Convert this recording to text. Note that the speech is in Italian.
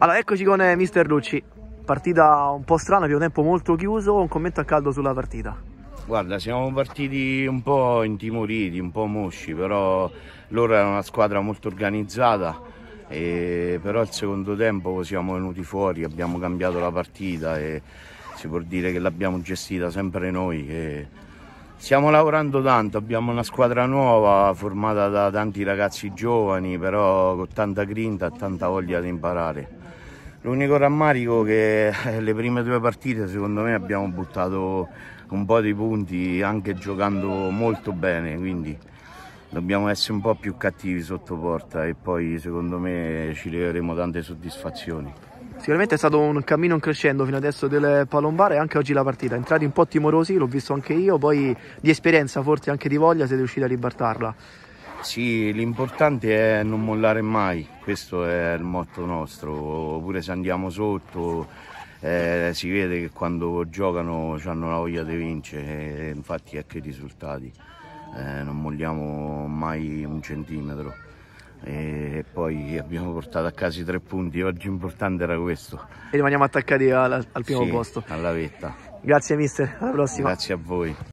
Allora, eccoci con eh, Mister Lucci. Partita un po' strana, primo tempo molto chiuso, un commento a caldo sulla partita. Guarda, siamo partiti un po' intimoriti, un po' mosci, però loro erano una squadra molto organizzata, e però al secondo tempo siamo venuti fuori, abbiamo cambiato la partita e si può dire che l'abbiamo gestita sempre noi. E Stiamo lavorando tanto, abbiamo una squadra nuova formata da tanti ragazzi giovani, però con tanta grinta e tanta voglia di imparare. L'unico rammarico è che eh, le prime due partite secondo me abbiamo buttato un po' di punti anche giocando molto bene, quindi dobbiamo essere un po' più cattivi sotto porta e poi secondo me ci leveremo tante soddisfazioni. Sicuramente è stato un cammino crescendo fino adesso del Palombare e anche oggi la partita. Entrati un po' timorosi, l'ho visto anche io, poi di esperienza, forse anche di voglia, siete riusciti a ribaltarla. Sì, l'importante è non mollare mai, questo è il motto nostro, oppure se andiamo sotto eh, si vede che quando giocano hanno la voglia di vincere, eh, infatti ecco i risultati, eh, non molliamo mai un centimetro e poi abbiamo portato a casa i tre punti, oggi importante era questo. E rimaniamo attaccati al, al primo sì, posto. alla vetta. Grazie mister, alla prossima. Grazie a voi.